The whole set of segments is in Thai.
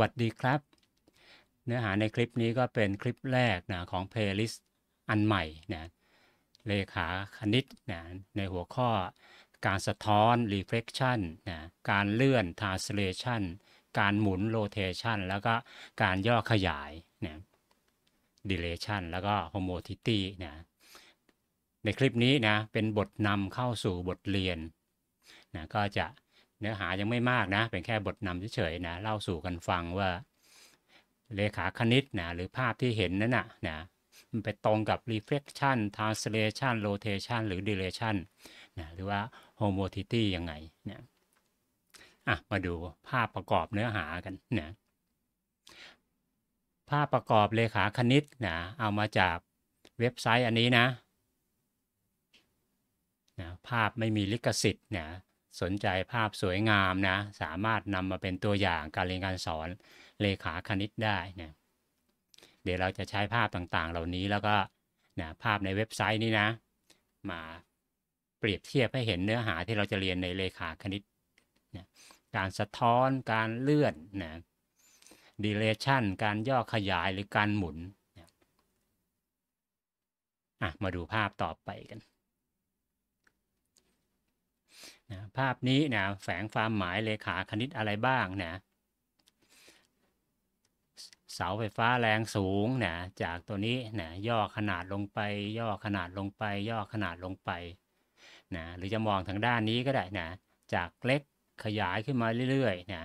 วัสดีครับ เนื้อหาในคลิปนี้ก็เป็นคลิปแรกนะของเพลย์ลิสต์อันใหม่นะเลขาคณิตนะในหัวข้อการสะท้อน reflection นะการเลื่อน translation การหมุน rotation แล้วก็การย่อขยายนะ dilation แล้วก็ homotity นะในคลิปนี้นะเป็นบทนำเข้าสู่บทเรียนนะก็จะเนื้อหายังไม่มากนะ เป็นแค่บทนำเฉยๆนะเล่าสู่กันฟังว่า เลขาคณิตนะหรือภาพที่เห็นนั่นนะนะมันไปตรงกับ reflection translation rotation หรือ dilation นะหรือว่า homotity ยังไงนะอ่ะมาดูภาพประกอบเนื้อหากันนะภาพประกอบเลขาคณิตนะเอามาจากเว็บไซต์อันนี้นะนะ ภาพไม่มีลิขสิทธิ์นะสนใจภาพสวยงามนะสามารถนำมาเป็นตัวอย่างการเรียนการสอนเลขาคณิตได้นะเดี๋ยวเราจะใช้ภาพต่างๆ เหล่านี้แล้วก็นะภาพในเว็บไซต์นี้นะมาเปรียบเทียบให้เห็นเนื้อหาที่เราจะเรียนในเลขาคณิตนะการสะท้อนการเลื่อนนะดีเลชันการย่อขยายหรือการหมุนนะมาดูภาพต่อไปกันนะภาพนี้นะแฝงความหมายเลขาคณิตอะไรบ้างนะเสาไฟฟ้าแรงสูงนะจากตัวนี้นะย่อขนาดลงไป ย่อขนาดลงไป ย่อขนาดลงไปนะหรือจะมองทางด้านนี้ก็ได้นะจากเล็กขยายขึ้นมาเรื่อยๆนะ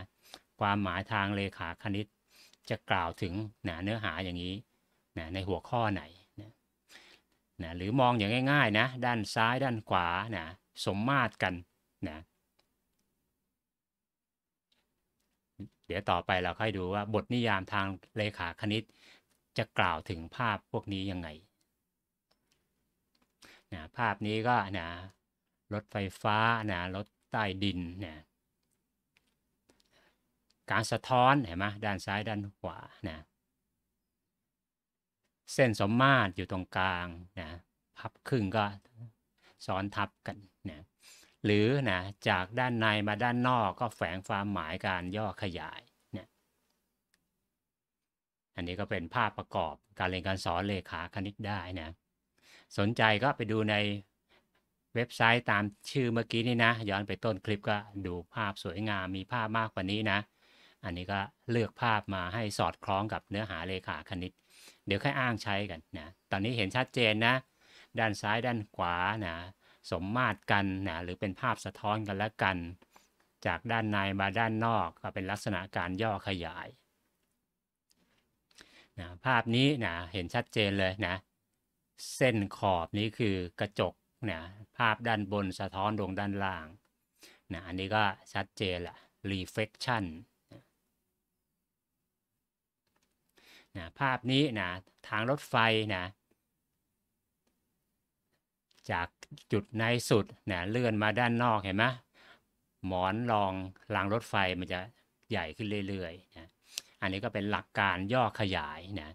ความหมายทางเลขาคณิตจะกล่าวถึงนะเนื้อหาอย่างนี้นะในหัวข้อไหนนะหรือมองอย่างง่ายๆนะด้านซ้ายด้านขวานะสมมาตรกันนะเดี๋ยวต่อไปเราค่อยดูว่าบทนิยามทางเลขาคณิตจะกล่าวถึงภาพพวกนี้ยังไงนะภาพนี้ก็นะรถไฟฟ้านะรถใต้ดินนะการสะท้อนเห็นไหมด้านซ้ายด้านขวานะเส้นสมมาตรอยู่ตรงกลางนะพับครึ่งก็ซ้อนทับกันหรือนะจากด้านในมาด้านนอกก็แฝงความหมายการย่อขยายเนี่ยอันนี้ก็เป็นภาพประกอบการเรียนการสอนเลขาคณิตได้นะ สนใจก็ไปดูในเว็บไซต์ตามชื่อเมื่อกี้นี่นะย้อนไปต้นคลิปก็ดูภาพสวยงาม มีภาพมากกว่านี้นะ อันนี้ก็เลือกภาพมาให้สอดคล้องกับเนื้อหาเลขาคณิต เดี๋ยวค่อยอ้างใช้กันนะตอนนี้เห็นชัดเจนนะ ด้านซ้ายด้านขวานะสมมาตรกันนะหรือเป็นภาพสะท้อนกันและกันจากด้านในมาด้านนอก ก็เป็นลักษณะการย่อขยายนะภาพนี้นะเห็นชัดเจนเลยนะ เส้นขอบนี้คือกระจกนะภาพด้านบนสะท้อนลงด้านล่างนะอันนี้ก็ชัดเจนละ reflection นะภาพนี้นะทางรถไฟนะจากจุดในสุดเนี่ยเลื่อนมาด้านนอกเห็นไหมหมอนรองรางรถไฟมันจะใหญ่ขึ้นเรื่อยๆนะอันนี้ก็เป็นหลักการย่อขยายนะ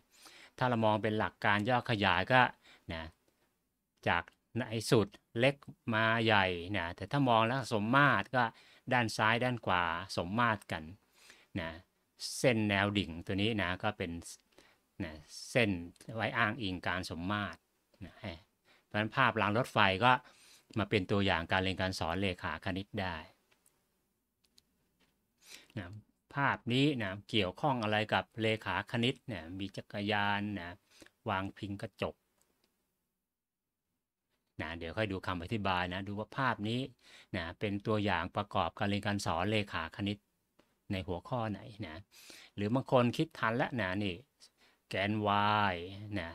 ถ้าเรามองเป็นหลักการย่อขยายก็นะจากในสุดเล็กมาใหญ่นะแต่ถ้ามองแล้วสมมาตรก็ด้านซ้ายด้านขวาสมมาตรกันนะเส้นแนวดิ่งตัวนี้นะก็เป็นนะเส้นไว้อ้างอิงการสมมาตรนะเพราะนั้นภาพรางรถไฟก็มาเป็นตัวอย่างการเรียนการสอนเลขาคณิตได้นะภาพนี้นะเกี่ยวข้องอะไรกับเลขาคณิตเนี่ยมีจักรยานนะวางพิงกระจกนะเดี๋ยวค่อยดูคำอธิบาย นะ ดูว่าภาพนี้นะเป็นตัวอย่างประกอบการเรียนการสอนเลขาคณิตในหัวข้อไหนนะหรือบางคนคิดทันแล้วนะนี่แกน y นะ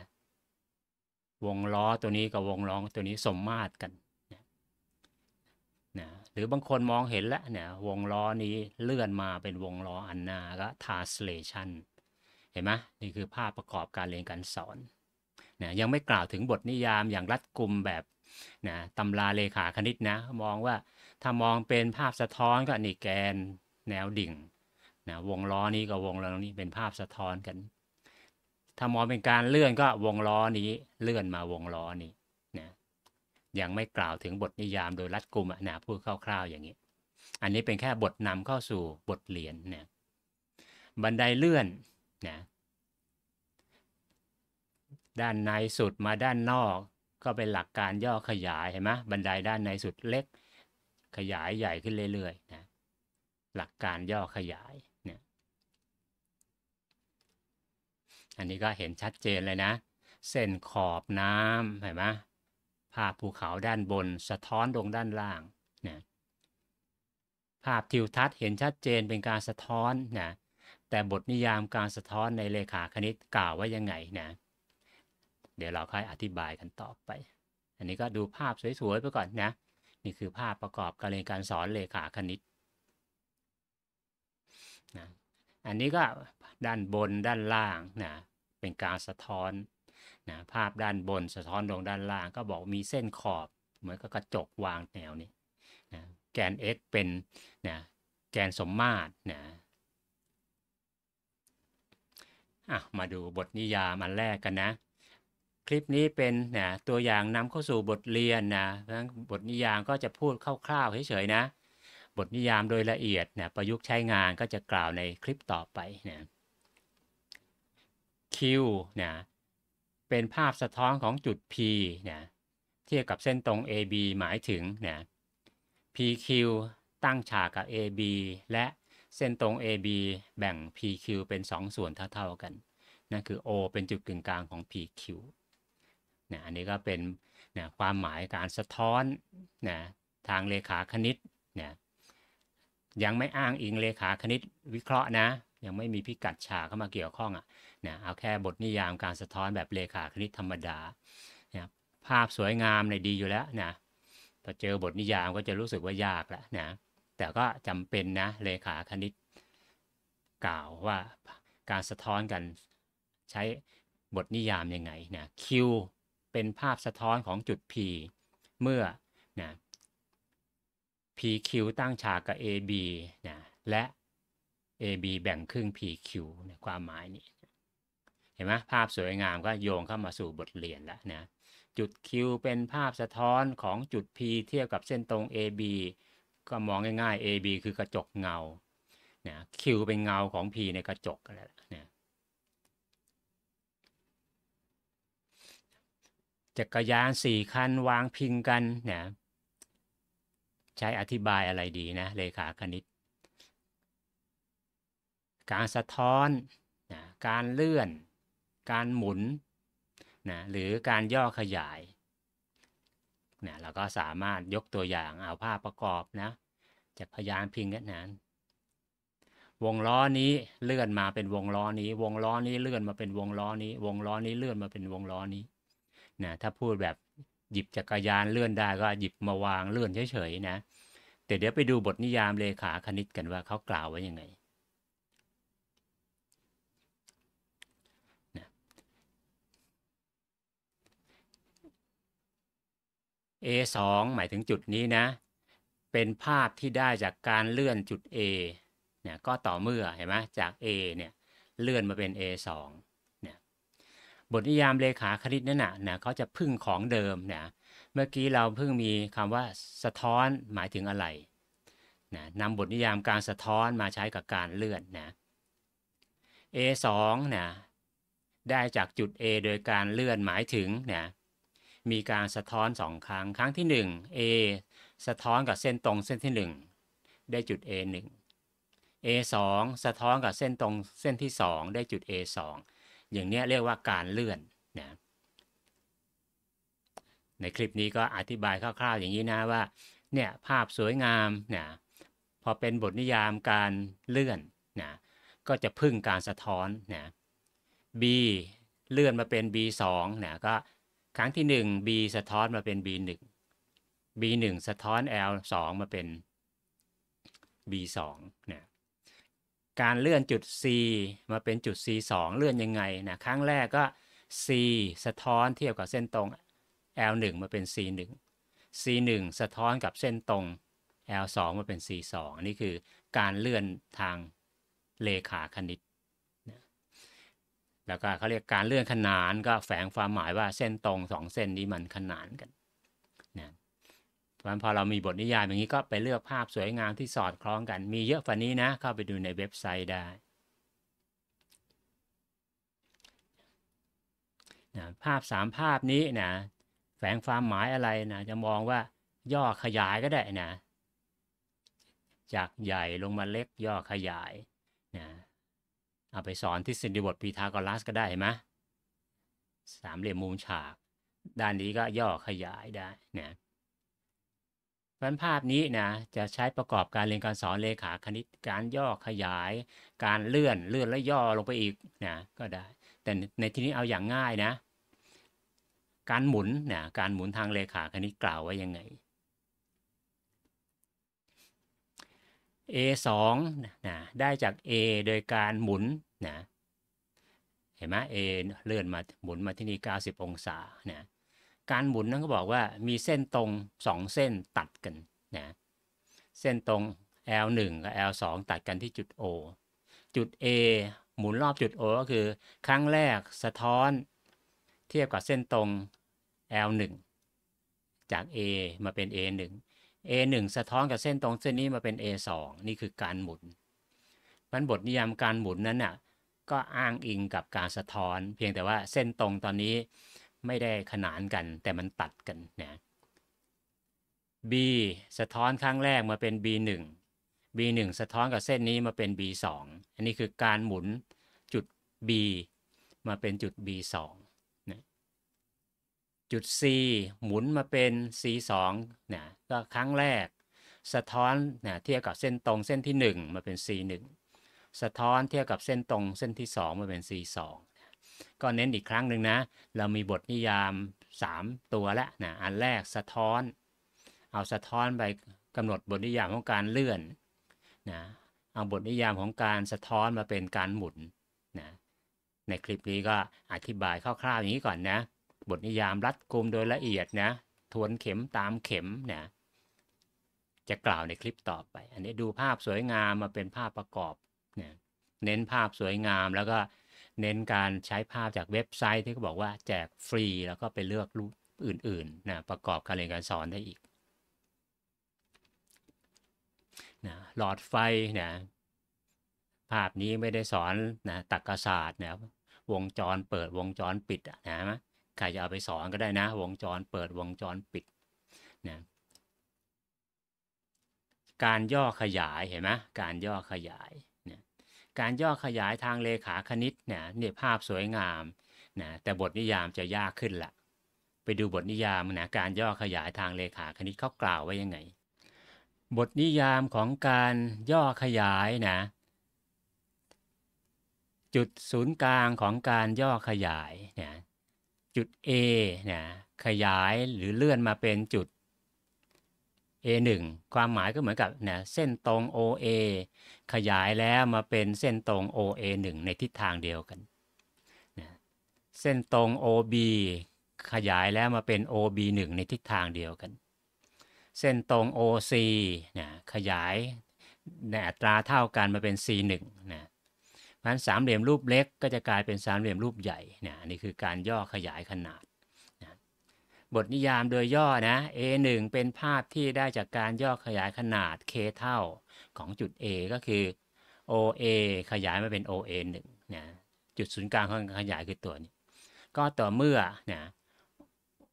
วงล้อตัวนี้กับวงล้อตัวนี้สมมาตรกันนะหรือบางคนมองเห็นแล้วเนี่ยวงล้อนี้เลื่อนมาเป็นวงล้ออันนาก็ translation เห็นไหมนี่คือภาพประกอบการเรียนการสอนนะยังไม่กล่าวถึงบทนิยามอย่างรัดกุมแบบนะตำราเลขาคณิตนะมองว่าถ้ามองเป็นภาพสะท้อนก็นี่แกนแนวดิ่งนะวงล้อนี้กับวงล้อนี้เป็นภาพสะท้อนกันถ้ามองเป็นการเลื่อนก็วงล้อนี้เลื่อนมาวงล้อนี้นะยังไม่กล่าวถึงบทนิยามโดยรัดกุมนะพูดคร่าว ๆ อย่างนี้ อันนี้เป็นแค่บทนำเข้าสู่บทเรียนนะบันไดเลื่อนนะด้านในสุดมาด้านนอก ก็เป็นหลักการย่อขยายเห็นไหมบันไดด้านในสุดเล็ก ขยายใหญ่ขึ้นเรื่อยๆนะหลักการย่อขยายอันนี้ก็เห็นชัดเจนเลยนะ เส้นขอบน้ำเห็นไหมภาพภูเขาด้านบนสะท้อนลงด้านล่างนะภาพทิวทัศน์เห็นชัดเจนเป็นการสะท้อนนะแต่บทนิยามการสะท้อนในเลขาคณิตกล่าวว่ายังไงนะ เดี๋ยวเราค่อยอธิบายกันต่อไป อันนี้ก็ดูภาพสวยๆไปก่อนนะนี่คือภาพประกอบการเรียนการสอนเลขาคณิตนะอันนี้ก็ด้านบนด้านล่างนะเป็นการสะท้อนนะภาพด้านบนสะท้อนลงด้านล่างก็บอกมีเส้นขอบ เหมือนกับกระจกวางแนวนี้นะแกน x เป็นนะแกนสมมาตรนะอ่ะมาดูบทนิยามอันแรกกันนะ คลิปนี้เป็นนะตัวอย่างนำเข้าสู่บทเรียนนะบทนิยามก็จะพูดคร่าวๆเฉยๆนะ บทนิยามโดยละเอียดนะประยุกต์ใช้งานก็จะกล่าวในคลิปต่อไปนะเนี่ยเป็นภาพสะท้อนของจุด P เนี่ยเทียบกับเส้นตรง AB หมายถึงเนี่ย PQ ตั้งฉากกับ AB และเส้นตรง AB แบ่ง PQ เป็น 2 ส่วนเท่าๆกัน นั่นคือ O เป็นจุดกึ่งกลางของ PQ นะอันนี้ก็เป็นนะความหมายการสะท้อนนะทางเลขาคณิตนะยังไม่อ้างอิงเลขาคณิตวิเคราะห์นะ ยังไม่มีพิกัดฉากเข้ามาเกี่ยวข้องอะ่ะเนี่ยเอาแค่บทนิยามการสะท้อนแบบเลขาคณิตธรรมดาเนี่ยภาพสวยงามในดีอยู่แล้วนะพอเจอบทนิยามก็จะรู้สึกว่ายากแล้วนะ แต่ก็จำเป็นนะเลขาคณิตกล่าวว่าการสะท้อนกันใช้บทนิยามยังไงนะ Q เป็นภาพสะท้อนของจุด P เมื่อนะ PQ ตั้งฉากกับ AB นะและ AB แบ่งครึ่ง PQ นะความหมายนี้ห็นไหมภาพสวยงามก็โยงเข้ามาสู่บทเรียนแล้วนะจุด Q เป็นภาพสะท้อนของจุด P เทียบกับเส้นตรง AB ก็มองง่ายๆ AB คือกระจกเงาเนะ Q เป็นเงาของ P ในกระจกแลไรนะจักรยานสี่คัน วางพิงกันเนะใช้อธิบายอะไรดีนะเลขาคณิต การสะท้อนนะการเลื่อนการหมุนนะหรือการย่อขยายนะเราก็สามารถยกตัวอย่างเอาภาพประกอบนะจากพยานพิงกันนั้นวงล้อนี้เลื่อนมาเป็นวงล้อนี้ วงล้อนี้เลื่อนมาเป็นวงล้อนี้วงล้อนี้เลื่อนมาเป็นวงล้อนี้นะถ้าพูดแบบหยิบจักรยานเลื่อนได้ก็หยิบมาวางเลื่อนเฉยๆนะแต่เดี๋ยวไปดูบทนิยามเลขาคณิตกันว่าเขากล่าวไว้ยังไง A2 หมายถึงจุดนี้นะ เป็นภาพที่ได้จากการเลื่อนจุด A เนี่ยก็ต่อเมื่อเห็นไหมจาก A เนี่ยเลื่อนมาเป็น A2 เนี่ย บทนิยามเลขาคณิตนั่นนะเนี่ยเขาจะพึ่งของเดิม เนี่ย เมื่อกี้เราเพิ่งมีคำว่าสะท้อน หมายถึงอะไรนะนำบทนิยามการสะท้อนมาใช้กับการเลื่อนนะ A2 นะได้จากจุด A โดยการเลื่อนหมายถึงนะมีการสะท้อน2ครั้งครั้งที่ 1 A สะท้อนกับเส้นตรงเส้นที่ 1 ได้จุด A 1 A 2สะท้อนกับเส้นตรงเส้นที่ 2 ได้จุด A 2อย่างนี้เรียกว่าการเลื่อนนะในคลิปนี้ก็อธิบายคร่าว ๆ อย่างนี้นะว่าเนี่ยภาพสวยงามนะพอเป็นบทนิยามการเลื่อนนะก็จะพึ่งการสะท้อนนะ B เลื่อนมาเป็น B2 นะก็ครั้งที่หนึ่ง b สะท้อนมาเป็น b หนึ่ง b หนึ่งสะท้อน l สองมาเป็น b สองนะการเลื่อนจุด c มาเป็นจุด c สองเลื่อนยังไงนะครั้งแรกก็ c สะท้อนเทียบกับเส้นตรง l หนึ่งมาเป็น c หนึ่ง c หนึ่งสะท้อนกับเส้นตรง l สองมาเป็น c สองนี่คือการเลื่อนทางเลขาคณิตแล้วก็เขาเรียกการเลื่อนขนานก็แฝงความหมายว่าเส้นตรงสองเส้นนี้มันขนานกันนะเพราะฉะนั้นพอเรามีบทนิยายอย่างนี้ก็ไปเลือกภาพสวยงามที่สอดคล้องกัน มีเยอะฝันนี้นะเข้าไปดูในเว็บไซต์ได้นะภาพสามภาพนี้นะแฝงความหมายอะไรนะ จะมองว่าย่อขยายก็ได้นะ จากใหญ่ลงมาเล็กย่อขยายนะเอาไปสอนทฤษฎีบทพีทากรัสก็ได้ไหมสามเหลี่ยมมุมฉาก ด้านนี้ก็ย่อขยายได้นะแผนภาพนี้นะจะใช้ประกอบการเรียนการสอนเลขาคณิตการย่อขยาย การเลื่อนเลื่อนและย่อลงไปอีกนะก็ได้ แต่ในที่นี้เอาอย่างง่ายนะ การหมุนนะการหมุนทางเลขาคณิตกล่าวไว้ยังไง A2 นะได้จาก A โดยการหมุนนะเห็นไหม A เลื่อนมาหมุนมาที่นี่ 90 องศานะการหมุนนั้นก็บอกว่ามีเส้นตรง 2 เส้นตัดกันนะเส้นตรง L1 กับ L2 ตัดกันที่จุด O จุด A หมุนรอบจุด O ก็คือ ครั้งแรกสะท้อนเทียบกับเส้นตรง L1 จาก A มาเป็น A1 A1 สะท้อนกับเส้นตรงเส้นนี้มาเป็น A2 นี่คือการหมุนมันบทนิยามการหมุนนั้นน่ะก็อ้างอิงกับการสะท้อนเพียงแต่ว่าเส้นตรงตอนนี้ไม่ได้ขนานกันแต่มันตัดกันนะ B สะท้อนครั้งแรกมาเป็น B1 B1 สะท้อนกับเส้นนี้มาเป็น B2 อันนี้คือการหมุนจุด B มาเป็นจุด B2 จุด C หมุนมาเป็น C2 นี่ย ก็ครั้งแรกสะท้อน เนี่ยเทียบกับเส้นตรงเส้นที่ 1 มาเป็น C1 สะท้อนเทียบกับเส้นตรงเส้นที่ 2 มาเป็น C2 ก็เน้นอีกครั้งหนึ่งนะ เรามีบทนิยาม 3 ตัวแล้วนะอันแรกสะท้อน เอาสะท้อนไปกำหนดบทนิยามของการเลื่อนนะเอาบทนิยามของการสะท้อนมาเป็นการหมุนนะในคลิปนี้ก็อธิบายคร่าวๆอย่างนี้ก่อนนะบทนิยามรัดกุมโดยละเอียดนะทวนเข็มตามเข็มนะจะกล่าวในคลิปต่อไป อันนี้ดูภาพสวยงามมาเป็นภาพประกอบนะเน้นภาพสวยงามแล้วก็เน้นการใช้ภาพจากเว็บไซต์ที่เขาบอกว่าแจกฟรีแล้วก็ไปเลือกรูปอื่นๆนะประกอบการเรียนการสอนได้อีกนะหลอดไฟนะภาพนี้ไม่ได้สอนนะตรรกศาสตร์นะวงจรเปิดวงจรปิดนะใครจะเอาไปสอนก็ได้นะวงจรเปิดวงจรปิดนะการย่อขยายเห็นไหมการย่อขยายนะการย่อขยายทางเลขาคณิต เนี่ยนี่ภาพสวยงามนะแต่บทนิยามจะยากขึ้นละไปดูบทนิยามนะการย่อขยายทางเลขาคณิตเขากล่าวไว้ยังไง บทนิยามของการย่อขยายนะ จุดศูนย์กลางของการย่อขยายเนี่ยจุด A เนี่ย ขยายหรือเลื่อนมาเป็นจุด A1 ความหมายก็เหมือนกับเนี่ยเส้นตรง OA ขยายแล้วมาเป็นเส้นตรง OA1 ในทิศทางเดียวกันนเส้นตรง OB ขยายแล้วมาเป็น OB1 ในทิศทางเดียวกัน เส้นตรง OC เนี่ยขยายในอัตราเท่ากันมาเป็น C1 นะนั้นสามเหลี่ยมรูปเล็กก็จะกลายเป็นสามเหลี่ยมรูปใหญ่นะนี่คือการย่อขยายขนาดนะบทนิยามโดยย่อนะ A1 เป็นภาพที่ได้จากการย่อขยายขนาด k เท่าของจุด A ก็คือ OA ขยายมาเป็น OA1 นะจุดศูนย์กลางของการขยายคือตัวนี้ ก็ต่อเมื่อนะ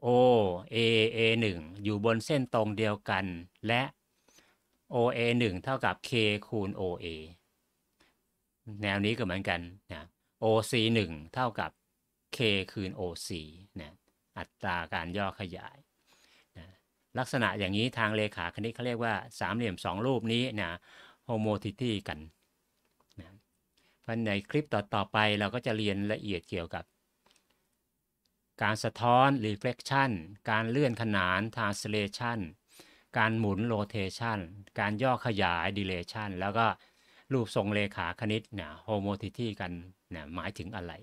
OA A1 อยู่บนเส้นตรงเดียวกันและ OA 1เท่ากับ k คูณ OA แนวนี้ก็เหมือนกันนะ OC 1เท่ากับ K คืน OC นะอัตราการย่อขยายนะลักษณะอย่างนี้ทางเลขาคณิตเขาเรียกว่าสามเหลี่ยมสองรูปนี้นะโฮโมทิตี้กันนะเพราะในคลิปต่ออไปเราก็จะเรียนละเอียดเกี่ยวกับ การสะท้อน reflection การเลื่อนขนาน translation การหมุน rotation การย่อขยาย dilation แล้วก็รูปทรงเลขาคณิตนะโฮโมทิที่กันนะหมายถึงอะไร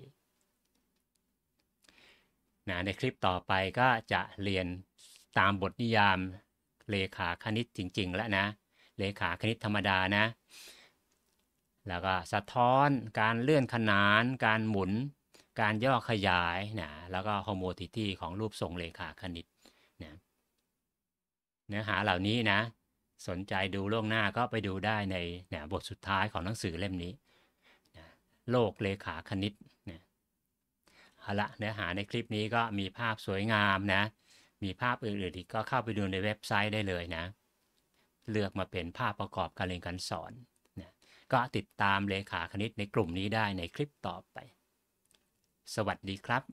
นะในคลิปต่อไปก็จะเรียนตามบทนิยาม เลขาคณิตจริงๆแล้วนะเลขาคณิตธรรมดานะ แล้วก็สะท้อนการเลื่อนขนาน การหมุน การย่อขยายนะแล้วก็โฮโมทิที่ของรูปทรงเลขาคณิตนะเนื้อหาเหล่านี้นะสนใจดูล่วงหน้าก็ไปดูได้ในนบทสุดท้ายของหนังสือเล่มนี้นะโลกเลขาคณิตนะเอาละเนื้อหาในคลิปนี้ก็มีภาพสวยงามนะ มีภาพอื่นๆอีกก็เข้าไปดูในเว็บไซต์ได้เลยนะ เลือกมาเป็นภาพประกอบการเรียนการสอนนะก็ติดตามเลขาคณิตในกลุ่มนี้ได้ในคลิปต่อไป สวัสดีครับ